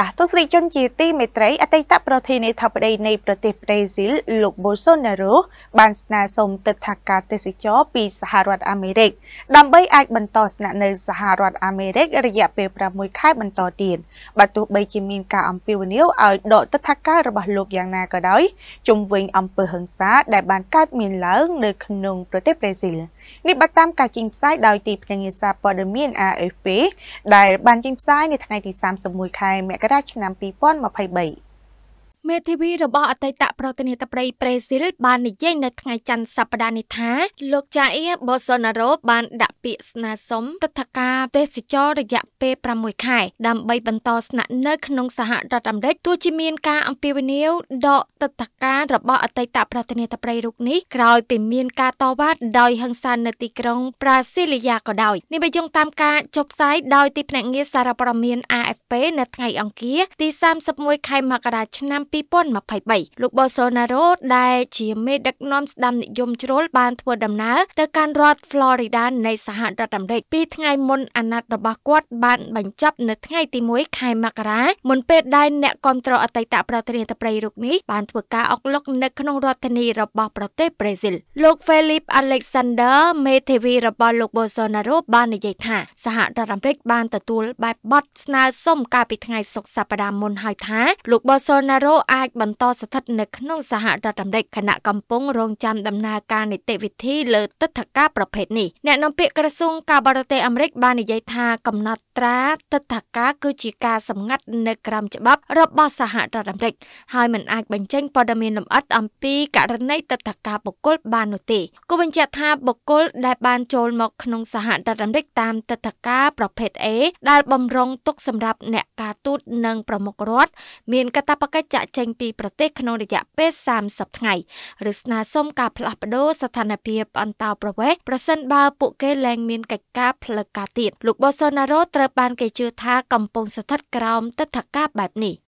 ចាស់ទស្សនិកជនជាទីមេត្រីអតីតប្រធានាធិបតីនៃប្រទេសប្រេស៊ីលលោក Bolsonaro បានស្នើសុំទិដ្ឋាការទេសចរពីសហរដ្ឋអាមេរិក ដើម្បីអាចបន្តស្នាក់នៅសហរដ្ឋអាមេរិករយៈពេល6ខែបន្តទៀតបើទោះបីជាមានការអំពាវនាវឲ្យដកទិដ្ឋាការរបស់លោកយ៉ាងណាក៏ដោយ ជំវិញអំពើហិង្សាដែលបានកើតមានឡើងនៅក្នុងប្រទេសប្រេស៊ីលនេះបើតាមការចេញផ្សាយដោយទីភ្នាក់ងារសារព័ត៌មាន AFP ដែលបានចេញផ្សាយនៅថ្ងៃទី31ខែមករារាជឆ្នាំ2023មេធាវីរបស់អតីតប្រធានាធិបតីប្រេស៊ីលបាននិយាយនៅថ្ងៃច័ន្ទសប្តាហ៍នេះថាលោកចាអៀបូសូណារ៉ូបានដាក់ពាក្យស្នើសុំទឹកធការទេសចររយៈពេល6ខែដើម្បីបន្តស្នាក់នៅក្នុងសហរដ្ឋអាមេរិកទោះជាមានការអំពាវនាវដកទឹកធការរបស់អតីតប្រធានាធិបតីរូបនេះក្រោយពីមានការតវ៉ាដោយហិង្សានៅទីក្រុងប្រាស៊ីលីយ៉ាក៏ដោយនេះបើយោងតាមការចុះផ្សាយដោយទីភ្នាក់ងារសារព័ត៌មាន AFP នៅថ្ងៃអង្គារទី31ខែមករាឆ្នាំ2 2023លោកបូសូណារ៉ូដែលជាមេដឹកនាំស្ដាំនិយមជ្រុលបានធ្វើដំណើរទៅកាន់រដ្ឋ Florida នៃសហរដ្ឋអាមេរិកពីថ្ងៃមុនអាណត្តិរបស់គាត់បានបញ្ចប់នៅថ្ងៃទី1ខែមករាមុនពេលដែលអ្នកគ្រប់គ្រងអតីតប្រធានាធិបតីរូបនេះបានធ្វើការអុកឡុកនៅក្នុងរដ្ឋធានីរបស់ប្រទេសប្រេស៊ីលលោក Philip Alexander មេធាវីរបស់លោក Bolsonaro បាននិយាយថាសហរដ្ឋអាមេរិកបានទទួលបែបបទស្នើសុំកាលពីថ្ងៃសុក្រសប្តាហ៍មុនហើយថា លោក Bolsonaro អាចបន្តស្ថិតនៅក្នុងសហរដ្ឋអាមេរិកខណៈកំពុងរងចាំដំណើរការនីតិវិធី លើទិដ្ឋាការប្រភេទនេះអ្នកនាំពាក្យក្រសួងការបរទេសអាមេរិកបាននិយាយថាកំណត់ត្រាទិដ្ឋាការគឺជាការសម្ងាត់នៅក្រោមច្បាប់ របស់សហរដ្ឋអាមេរិកហើយមិនអាចបញ្ចេញព័ត៌មានលម្អិត អំពីករណីទិដ្ឋាការបុគ្គលបាននោះទេគូបញ្ជាក់ថាបុគ្គលដែលបានចូលមកក្នុងសហរដ្ឋអាមេរិកតាមទិដ្ឋាការប្រភេទ A ដែលបំរុងទុកសម្រាប់អ្នកការទូត និងប្រមុខរដ្ឋមានកាតព្វកិច្ចក់ចេញពីប្រទេសក្នុងរយៈពេល30ថ្ងៃឬស្នើសុំការផ្លាស់ប្តូរស្ថានភាពអន្តោប្រវេសន៍ប្រសិនបើពួកគេឡើងមានកិច្ចការផ្លូវការទៀតលោកបូសូណារ៉ូត្រូវបានគេជឿថាកំពុងស្ថិតក្រោមទិដ្ឋាការបែបនេះ